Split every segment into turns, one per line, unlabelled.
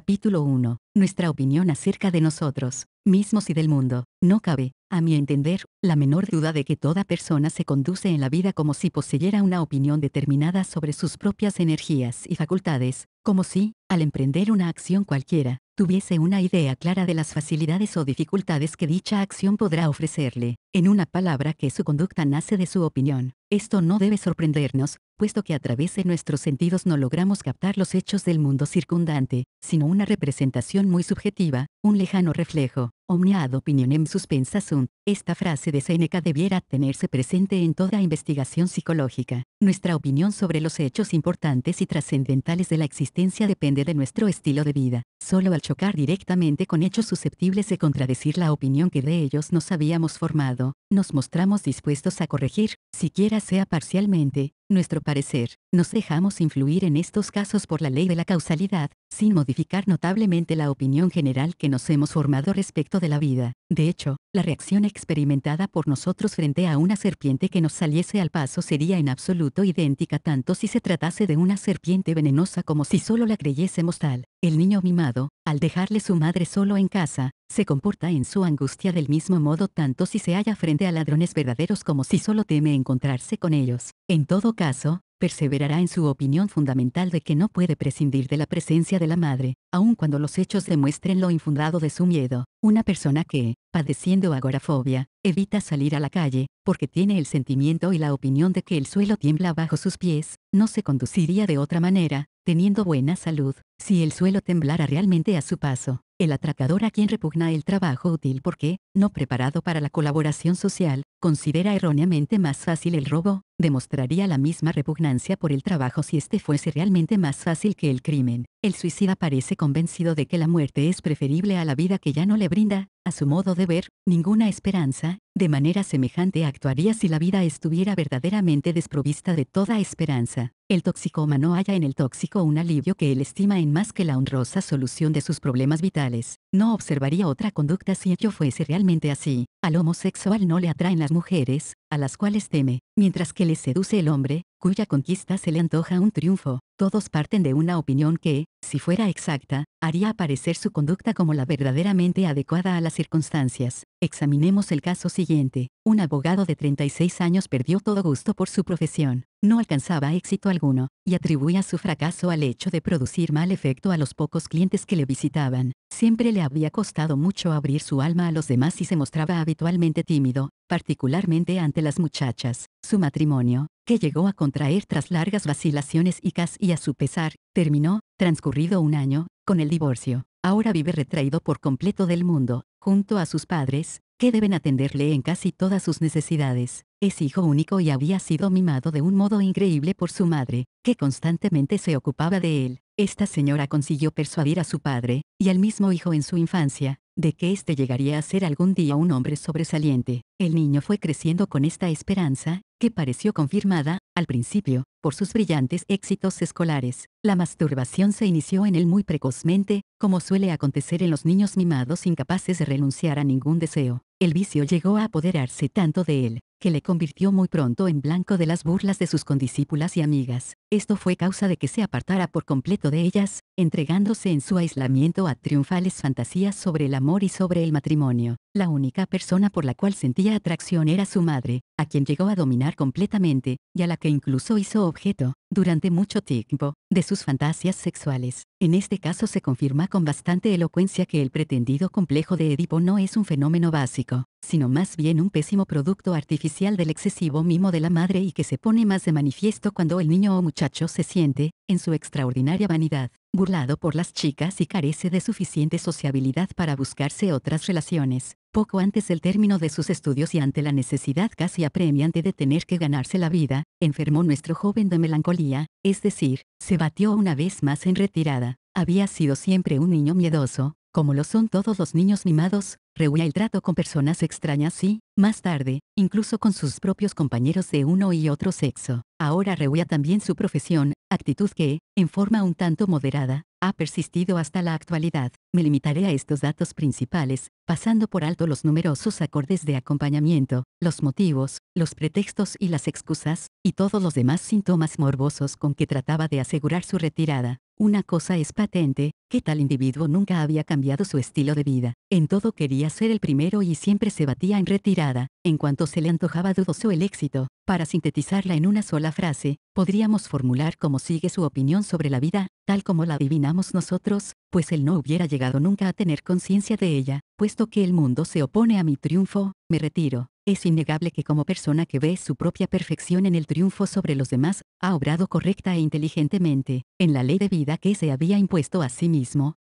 Capítulo 1. Nuestra opinión acerca de nosotros, mismos y del mundo. No cabe, a mi entender, la menor duda de que toda persona se conduce en la vida como si poseyera una opinión determinada sobre sus propias energías y facultades, como si, al emprender una acción cualquiera, tuviese una idea clara de las facilidades o dificultades que dicha acción podrá ofrecerle, en una palabra que su conducta nace de su opinión. Esto no debe sorprendernos, puesto que a través de nuestros sentidos no logramos captar los hechos del mundo circundante, sino una representación muy subjetiva, un lejano reflejo. Omnia ad opinionem suspensa sunt. Esta frase de Seneca debiera tenerse presente en toda investigación psicológica. Nuestra opinión sobre los hechos importantes y trascendentales de la existencia depende de nuestro estilo de vida. Solo al chocar directamente con hechos susceptibles de contradecir la opinión que de ellos nos habíamos formado, nos mostramos dispuestos a corregir, siquiera sea parcialmente, nuestro parecer, nos dejamos influir en estos casos por la ley de la causalidad, sin modificar notablemente la opinión general que nos hemos formado respecto de la vida. De hecho, la reacción experimentada por nosotros frente a una serpiente que nos saliese al paso sería en absoluto idéntica tanto si se tratase de una serpiente venenosa como si solo la creyésemos tal. El niño mimado, al dejarle su madre solo en casa, se comporta en su angustia del mismo modo tanto si se halla frente a ladrones verdaderos como si solo teme encontrarse con ellos. En todo caso, perseverará en su opinión fundamental de que no puede prescindir de la presencia de la madre, aun cuando los hechos demuestren lo infundado de su miedo. Una persona que, padeciendo agorafobia, evita salir a la calle, porque tiene el sentimiento y la opinión de que el suelo tiembla bajo sus pies, no se conduciría de otra manera, teniendo buena salud, si el suelo temblara realmente a su paso el atracador a quien repugna el trabajo útil porque, no preparado para la colaboración social, considera erróneamente más fácil el robo, demostraría la misma repugnancia por el trabajo si este fuese realmente más fácil que el crimen. El suicida parece convencido de que la muerte es preferible a la vida que ya no le brinda, su modo de ver, ninguna esperanza, de manera semejante actuaría si la vida estuviera verdaderamente desprovista de toda esperanza. El toxicómano halla en el tóxico un alivio que él estima en más que la honrosa solución de sus problemas vitales. No observaría otra conducta si ello fuese realmente así. Al homosexual no le atraen las mujeres, a las cuales teme, mientras que le seduce el hombre, cuya conquista se le antoja un triunfo. Todos parten de una opinión que, si fuera exacta, haría aparecer su conducta como la verdaderamente adecuada a las circunstancias. Examinemos el caso siguiente. Un abogado de 36 años perdió todo gusto por su profesión, no alcanzaba éxito alguno, y atribuía su fracaso al hecho de producir mal efecto a los pocos clientes que le visitaban. Siempre le había costado mucho abrir su alma a los demás y se mostraba habitualmente tímido, particularmente ante las muchachas. Su matrimonio, que llegó a contraer tras largas vacilaciones y casi a su pesar, terminó, transcurrido un año, con el divorcio. Ahora vive retraído por completo del mundo, junto a sus padres, que deben atenderle en casi todas sus necesidades. Es hijo único y había sido mimado de un modo increíble por su madre, que constantemente se ocupaba de él. Esta señora consiguió persuadir a su padre, y al mismo hijo en su infancia, de que éste llegaría a ser algún día un hombre sobresaliente. El niño fue creciendo con esta esperanza, que pareció confirmada, al principio, por sus brillantes éxitos escolares. La masturbación se inició en él muy precozmente, como suele acontecer en los niños mimados incapaces de renunciar a ningún deseo. El vicio llegó a apoderarse tanto de él, que le convirtió muy pronto en blanco de las burlas de sus condiscípulas y amigas. Esto fue causa de que se apartara por completo de ellas, entregándose en su aislamiento a triunfales fantasías sobre el amor y sobre el matrimonio. La única persona por la cual sentía atracción era su madre, a quien llegó a dominar completamente, y a la que incluso hizo objeto, durante mucho tiempo, de sus fantasías sexuales. En este caso se confirma con bastante elocuencia que el pretendido complejo de Edipo no es un fenómeno básico, sino más bien un pésimo producto artificial del excesivo mimo de la madre y que se pone más de manifiesto cuando el niño o muchacho se siente, en su extraordinaria vanidad, burlado por las chicas y carece de suficiente sociabilidad para buscarse otras relaciones, poco antes del término de sus estudios y ante la necesidad casi apremiante de tener que ganarse la vida, enfermó nuestro joven de melancolía, es decir, se batió una vez más en retirada. Había sido siempre un niño miedoso, como lo son todos los niños mimados, rehuía el trato con personas extrañas y, más tarde, incluso con sus propios compañeros de uno y otro sexo. Ahora rehuía también su profesión, actitud que, en forma un tanto moderada, ha persistido hasta la actualidad. Me limitaré a estos datos principales, pasando por alto los numerosos acordes de acompañamiento, los motivos, los pretextos y las excusas, y todos los demás síntomas morbosos con que trataba de asegurar su retirada. Una cosa es patente, que tal individuo nunca había cambiado su estilo de vida. En todo quería ser el primero y siempre se batía en retirada, en cuanto se le antojaba dudoso el éxito. Para sintetizarla en una sola frase, podríamos formular cómo sigue su opinión sobre la vida, tal como la adivinamos nosotros, pues él no hubiera llegado nunca a tener conciencia de ella, puesto que el mundo se opone a mi triunfo, me retiro. Es innegable que como persona que ve su propia perfección en el triunfo sobre los demás, ha obrado correcta e inteligentemente, en la ley de vida que se había impuesto a sí mismo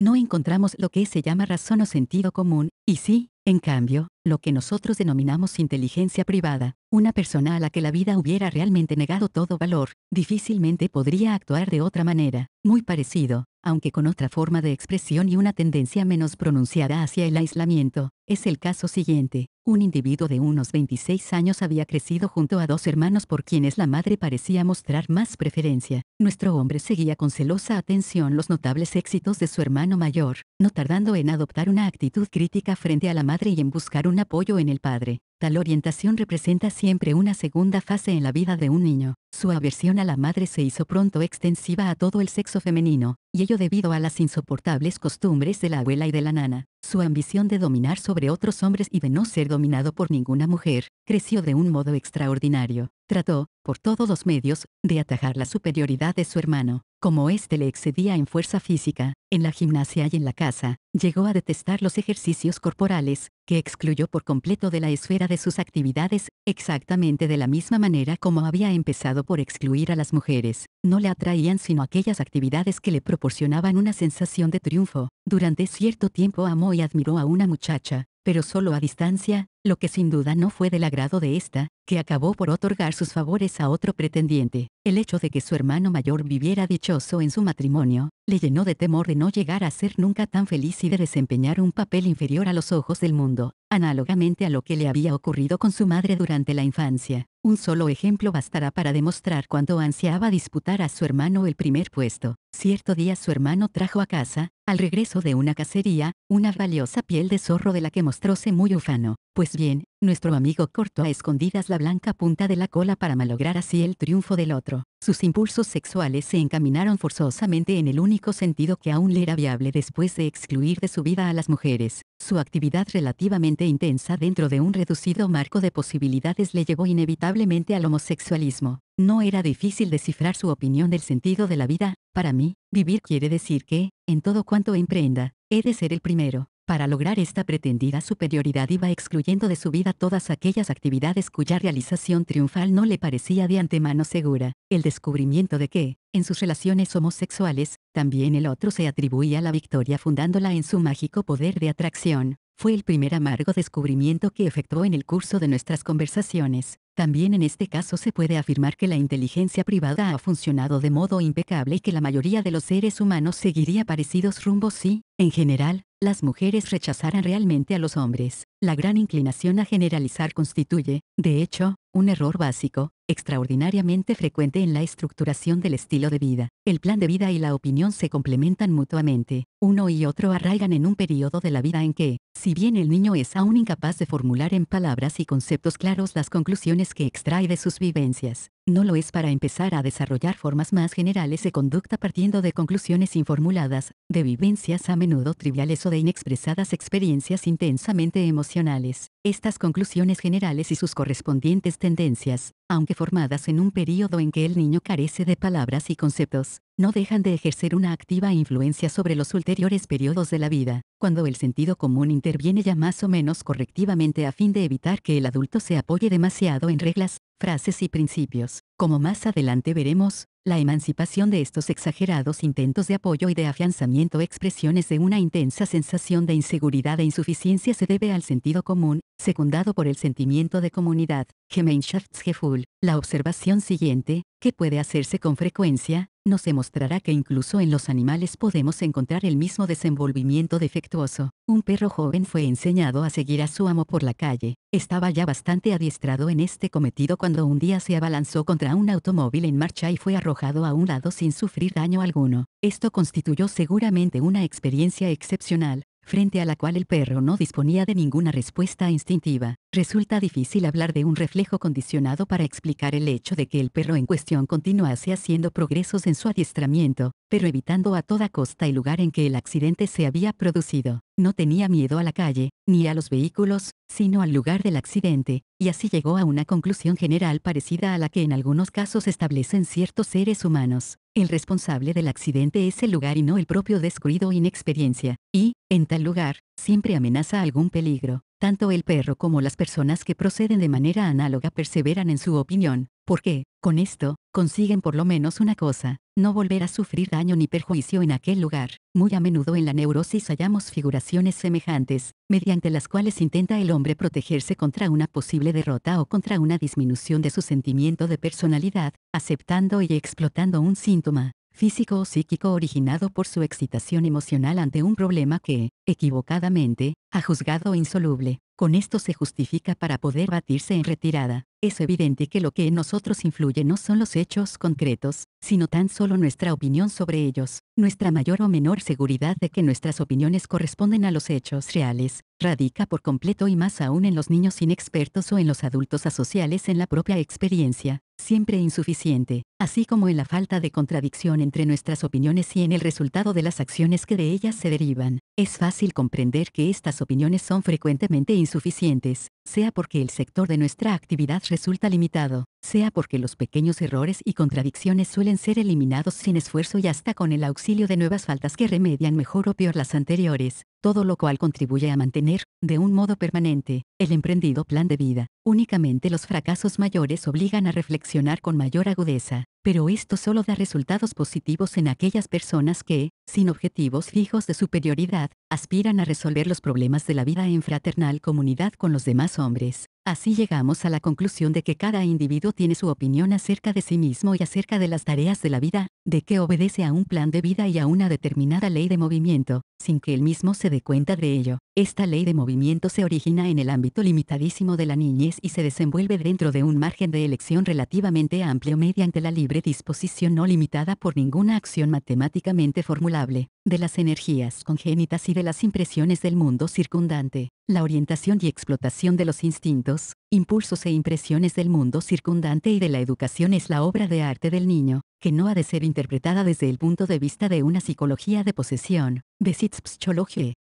no encontramos lo que se llama razón o sentido común, y sí, en cambio, lo que nosotros denominamos inteligencia privada, una persona a la que la vida hubiera realmente negado todo valor, difícilmente podría actuar de otra manera, muy parecido, aunque con otra forma de expresión y una tendencia menos pronunciada hacia el aislamiento, es el caso siguiente. Un individuo de unos 26 años había crecido junto a dos hermanos por quienes la madre parecía mostrar más preferencia. Nuestro hombre seguía con celosa atención los notables éxitos de su hermano mayor, no tardando en adoptar una actitud crítica frente a la madre y en buscar un apoyo en el padre. Tal orientación representa siempre una segunda fase en la vida de un niño. Su aversión a la madre se hizo pronto extensiva a todo el sexo femenino, y ello debido a las insoportables costumbres de la abuela y de la nana. Su ambición de dominar sobre otros hombres y de no ser dominado por ninguna mujer, creció de un modo extraordinario. Trató, por todos los medios, de atajar la superioridad de su hermano. Como éste le excedía en fuerza física, en la gimnasia y en la casa, llegó a detestar los ejercicios corporales, que excluyó por completo de la esfera de sus actividades, exactamente de la misma manera como había empezado por excluir a las mujeres. No le atraían sino aquellas actividades que le proporcionaban una sensación de triunfo. Durante cierto tiempo amó y admiró a una muchacha, pero solo a distancia, lo que sin duda no fue del agrado de esta que acabó por otorgar sus favores a otro pretendiente. El hecho de que su hermano mayor viviera dichoso en su matrimonio, le llenó de temor de no llegar a ser nunca tan feliz y de desempeñar un papel inferior a los ojos del mundo, análogamente a lo que le había ocurrido con su madre durante la infancia. Un solo ejemplo bastará para demostrar cuánto ansiaba disputar a su hermano el primer puesto. Cierto día su hermano trajo a casa, al regreso de una cacería, una valiosa piel de zorro de la que mostróse muy ufano. Pues bien, nuestro amigo cortó a escondidas la blanca punta de la cola para malograr así el triunfo del otro. Sus impulsos sexuales se encaminaron forzosamente en el único sentido que aún le era viable después de excluir de su vida a las mujeres. Su actividad relativamente intensa dentro de un reducido marco de posibilidades le llevó inevitablemente al homosexualismo. No era difícil descifrar su opinión del sentido de la vida, para mí, vivir quiere decir que, en todo cuanto emprenda, he de ser el primero. Para lograr esta pretendida superioridad iba excluyendo de su vida todas aquellas actividades cuya realización triunfal no le parecía de antemano segura. El descubrimiento de que, en sus relaciones homosexuales, también el otro se atribuía la victoria fundándola en su mágico poder de atracción, fue el primer amargo descubrimiento que efectuó en el curso de nuestras conversaciones. También en este caso se puede afirmar que la inteligencia privada ha funcionado de modo impecable y que la mayoría de los seres humanos seguiría parecidos rumbos si, en general, las mujeres rechazarán realmente a los hombres. La gran inclinación a generalizar constituye, de hecho, un error básico, extraordinariamente frecuente en la estructuración del estilo de vida. El plan de vida y la opinión se complementan mutuamente. Uno y otro arraigan en un periodo de la vida en que, si bien el niño es aún incapaz de formular en palabras y conceptos claros las conclusiones que extrae de sus vivencias, no lo es para empezar a desarrollar formas más generales de conducta partiendo de conclusiones informuladas, de vivencias a menudo triviales o de inexpresadas experiencias intensamente emocionales. Estas conclusiones generales y sus correspondientes tendencias, aunque formadas en un período en que el niño carece de palabras y conceptos, no dejan de ejercer una activa influencia sobre los ulteriores periodos de la vida, cuando el sentido común interviene ya más o menos correctivamente a fin de evitar que el adulto se apoye demasiado en reglas, frases y principios, como más adelante veremos, la emancipación de estos exagerados intentos de apoyo y de afianzamiento expresiones de una intensa sensación de inseguridad e insuficiencia se debe al sentido común, secundado por el sentimiento de comunidad, Gemeinschaftsgefühl. La observación siguiente, que puede hacerse con frecuencia, nos demostrará que incluso en los animales podemos encontrar el mismo desenvolvimiento defectuoso. Un perro joven fue enseñado a seguir a su amo por la calle. Estaba ya bastante adiestrado en este cometido cuando un día se abalanzó contra un automóvil en marcha y fue arrojado a un lado sin sufrir daño alguno. Esto constituyó seguramente una experiencia excepcional, frente a la cual el perro no disponía de ninguna respuesta instintiva. Resulta difícil hablar de un reflejo condicionado para explicar el hecho de que el perro en cuestión continuase haciendo progresos en su adiestramiento, pero evitando a toda costa el lugar en que el accidente se había producido. No tenía miedo a la calle, ni a los vehículos, sino al lugar del accidente, y así llegó a una conclusión general parecida a la que en algunos casos establecen ciertos seres humanos el responsable del accidente es el lugar y no el propio descuido o inexperiencia, y, en tal lugar, siempre amenaza algún peligro. Tanto el perro como las personas que proceden de manera análoga perseveran en su opinión, porque, con esto, consiguen por lo menos una cosa, no volver a sufrir daño ni perjuicio en aquel lugar. Muy a menudo en la neurosis hallamos figuraciones semejantes, mediante las cuales intenta el hombre protegerse contra una posible derrota o contra una disminución de su sentimiento de personalidad, aceptando y explotando un síntoma físico o psíquico originado por su excitación emocional ante un problema que, equivocadamente, ha juzgado insoluble. Con esto se justifica para poder batirse en retirada. Es evidente que lo que en nosotros influye no son los hechos concretos, sino tan solo nuestra opinión sobre ellos. Nuestra mayor o menor seguridad de que nuestras opiniones corresponden a los hechos reales, radica por completo y más aún en los niños inexpertos o en los adultos asociales en la propia experiencia, siempre insuficiente, así como en la falta de contradicción entre nuestras opiniones y en el resultado de las acciones que de ellas se derivan. Es fácil comprender que estas opiniones son frecuentemente insuficientes, sea porque el sector de nuestra actividad resulta limitado, sea porque los pequeños errores y contradicciones suelen ser eliminados sin esfuerzo y hasta con el auxilio de nuevas faltas que remedian mejor o peor las anteriores, todo lo cual contribuye a mantener, de un modo permanente, el emprendido plan de vida. Únicamente los fracasos mayores obligan a reflexionar con mayor agudeza, pero esto solo da resultados positivos en aquellas personas que, sin objetivos fijos de superioridad, aspiran a resolver los problemas de la vida en fraternal comunidad con los demás hombres. Así llegamos a la conclusión de que cada individuo tiene su opinión acerca de sí mismo y acerca de las tareas de la vida, de que obedece a un plan de vida y a una determinada ley de movimiento, sin que él mismo se dé cuenta de ello. Esta ley de movimiento se origina en el ámbito limitadísimo de la niñez y se desenvuelve dentro de un margen de elección relativamente amplio mediante la libre disposición no limitada por ninguna acción matemáticamente formulable, de las energías congénitas y de las impresiones del mundo circundante la orientación y explotación de los instintos, impulsos e impresiones del mundo circundante y de la educación es la obra de arte del niño, que no ha de ser interpretada desde el punto de vista de una psicología de posesión, de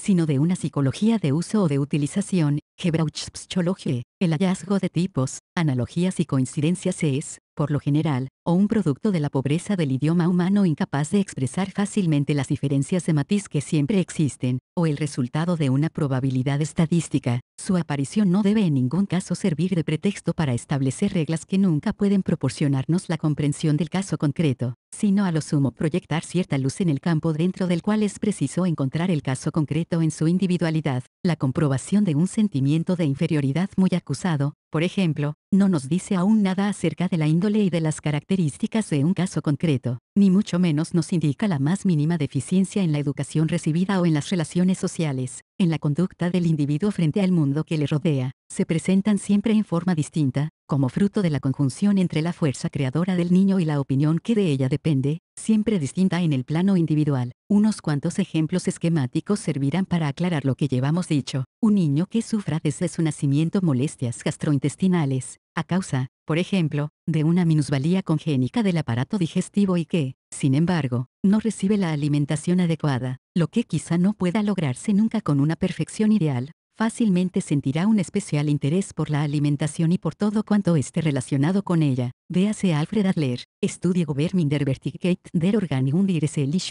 sino de una psicología de uso o de utilización, gebrauchpsychologie, El hallazgo de tipos, analogías y coincidencias es, por lo general, o un producto de la pobreza del idioma humano incapaz de expresar fácilmente las diferencias de matiz que siempre existen, o el resultado de una probabilidad estadística, su aparición no debe en ningún caso servir de pretexto para establecer reglas que nunca pueden proporcionarnos la comprensión del caso concreto, sino a lo sumo proyectar cierta luz en el campo dentro del cual es preciso encontrar el caso concreto en su individualidad. La comprobación de un sentimiento de inferioridad muy acusado, por ejemplo, no nos dice aún nada acerca de la ley de las características de un caso concreto, ni mucho menos nos indica la más mínima deficiencia en la educación recibida o en las relaciones sociales, en la conducta del individuo frente al mundo que le rodea, se presentan siempre en forma distinta, como fruto de la conjunción entre la fuerza creadora del niño y la opinión que de ella depende, siempre distinta en el plano individual. Unos cuantos ejemplos esquemáticos servirán para aclarar lo que llevamos dicho. Un niño que sufra desde su nacimiento molestias gastrointestinales, a causa, por ejemplo, de una minusvalía congénica del aparato digestivo y que, sin embargo, no recibe la alimentación adecuada, lo que quizá no pueda lograrse nunca con una perfección ideal, fácilmente sentirá un especial interés por la alimentación y por todo cuanto esté relacionado con ella. Véase Alfred Adler, Estudio der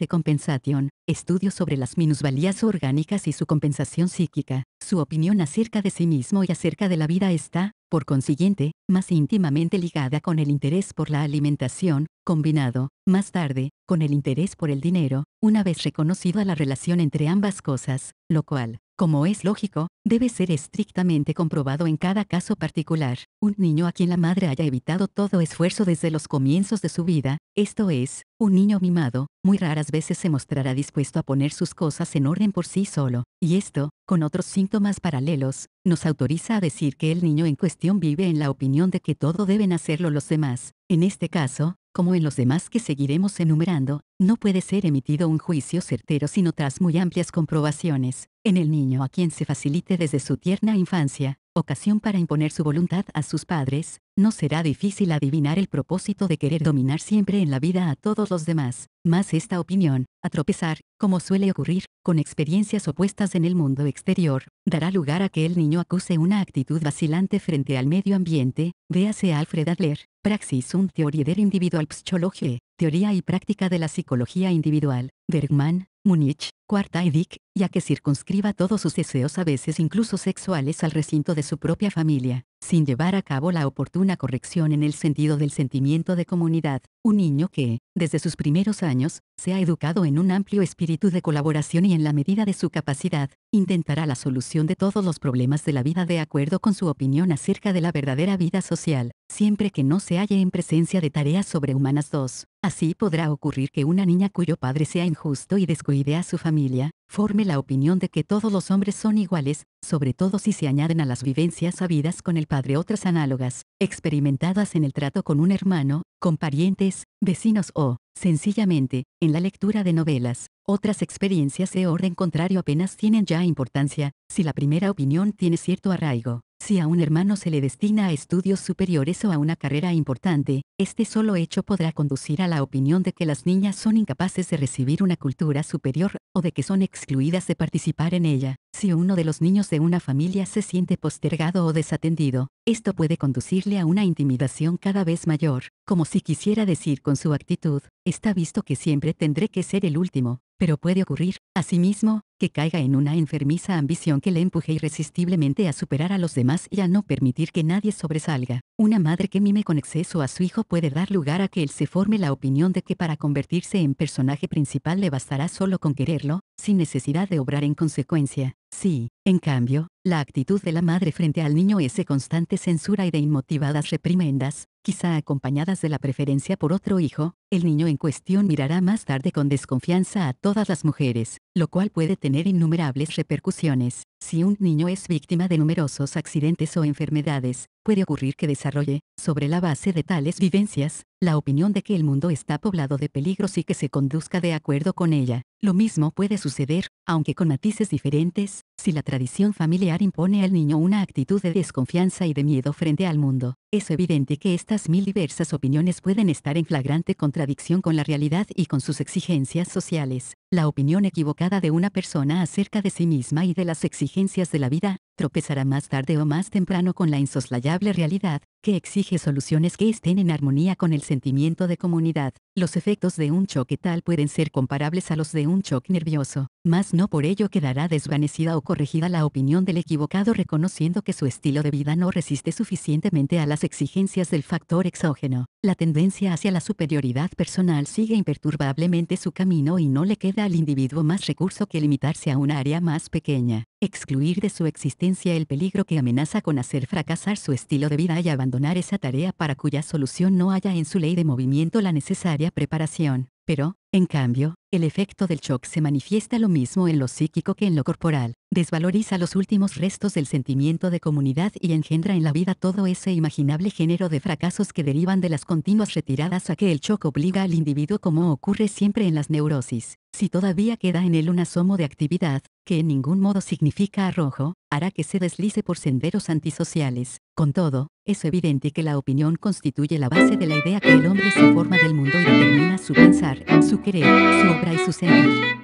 Compensation, estudio sobre las minusvalías orgánicas y su compensación psíquica. Su opinión acerca de sí mismo y acerca de la vida está, por consiguiente, más íntimamente ligada con el interés por la alimentación, combinado, más tarde, con el interés por el dinero, una vez reconocida la relación entre ambas cosas, lo cual, como es lógico, debe ser estrictamente comprobado en cada caso particular. Un niño a quien la madre haya evitado todo esfuerzo desde los comienzos de su vida, esto es, un niño mimado, muy raras veces se mostrará dispuesto a poner sus cosas en orden por sí solo, y esto, con otros síntomas paralelos, nos autoriza a decir que el niño en cuestión vive en la opinión de que todo deben hacerlo los demás, en este caso, como en los demás que seguiremos enumerando, no puede ser emitido un juicio certero sino tras muy amplias comprobaciones, en el niño a quien se facilite desde su tierna infancia, ocasión para imponer su voluntad a sus padres, no será difícil adivinar el propósito de querer dominar siempre en la vida a todos los demás, más esta opinión, a tropezar, como suele ocurrir, con experiencias opuestas en el mundo exterior, dará lugar a que el niño acuse una actitud vacilante frente al medio ambiente, véase Alfred Adler, Praxis und Theorie der Individualpsychologie, Teoría y Práctica de la Psicología Individual, Bergmann, Munich, Cuarta y ya que circunscriba todos sus deseos a veces incluso sexuales al recinto de su propia familia, sin llevar a cabo la oportuna corrección en el sentido del sentimiento de comunidad, un niño que, desde sus primeros años, se ha educado en un amplio espíritu de colaboración y en la medida de su capacidad, intentará la solución de todos los problemas de la vida de acuerdo con su opinión acerca de la verdadera vida social, siempre que no se halle en presencia de tareas sobrehumanas 2. Así podrá ocurrir que una niña cuyo padre sea injusto y descuide a su familia, forme la opinión de que todos los hombres son iguales, sobre todo si se añaden a las vivencias habidas con el padre otras análogas, experimentadas en el trato con un hermano, con parientes, vecinos o, sencillamente, en la lectura de novelas. Otras experiencias de orden contrario apenas tienen ya importancia, si la primera opinión tiene cierto arraigo. Si a un hermano se le destina a estudios superiores o a una carrera importante, este solo hecho podrá conducir a la opinión de que las niñas son incapaces de recibir una cultura superior, o de que son excluidas de participar en ella. Si uno de los niños de una familia se siente postergado o desatendido, esto puede conducirle a una intimidación cada vez mayor, como si quisiera decir con su actitud, está visto que siempre tendré que ser el último, pero puede ocurrir, asimismo, que caiga en una enfermiza ambición que le empuje irresistiblemente a superar a los demás y a no permitir que nadie sobresalga. Una madre que mime con exceso a su hijo puede dar lugar a que él se forme la opinión de que para convertirse en personaje principal le bastará solo con quererlo, sin necesidad de obrar en consecuencia. Sí, en cambio, la actitud de la madre frente al niño es de constante censura y de inmotivadas reprimendas, quizá acompañadas de la preferencia por otro hijo, el niño en cuestión mirará más tarde con desconfianza a todas las mujeres, lo cual puede tener innumerables repercusiones. Si un niño es víctima de numerosos accidentes o enfermedades, puede ocurrir que desarrolle, sobre la base de tales vivencias, la opinión de que el mundo está poblado de peligros y que se conduzca de acuerdo con ella. Lo mismo puede suceder, aunque con matices diferentes, si la tradición familiar impone al niño una actitud de desconfianza y de miedo frente al mundo. Es evidente que estas mil diversas opiniones pueden estar en flagrante contradicción con la realidad y con sus exigencias sociales. La opinión equivocada de una persona acerca de sí misma y de las exigencias de la vida, tropezará más tarde o más temprano con la insoslayable realidad, que exige soluciones que estén en armonía con el sentimiento de comunidad. Los efectos de un choque tal pueden ser comparables a los de un choque nervioso, mas no por ello quedará desvanecida o corregida la opinión del equivocado reconociendo que su estilo de vida no resiste suficientemente a las exigencias del factor exógeno. La tendencia hacia la superioridad personal sigue imperturbablemente su camino y no le queda al individuo más recurso que limitarse a un área más pequeña excluir de su existencia el peligro que amenaza con hacer fracasar su estilo de vida y abandonar esa tarea para cuya solución no haya en su ley de movimiento la necesaria preparación. Pero, en cambio, el efecto del shock se manifiesta lo mismo en lo psíquico que en lo corporal, desvaloriza los últimos restos del sentimiento de comunidad y engendra en la vida todo ese imaginable género de fracasos que derivan de las continuas retiradas a que el shock obliga al individuo como ocurre siempre en las neurosis. Si todavía queda en él un asomo de actividad, que en ningún modo significa arrojo, hará que se deslice por senderos antisociales. Con todo, es evidente que la opinión constituye la base de la idea que el hombre se forma del mundo y determina su pensar, su Querer su obra y su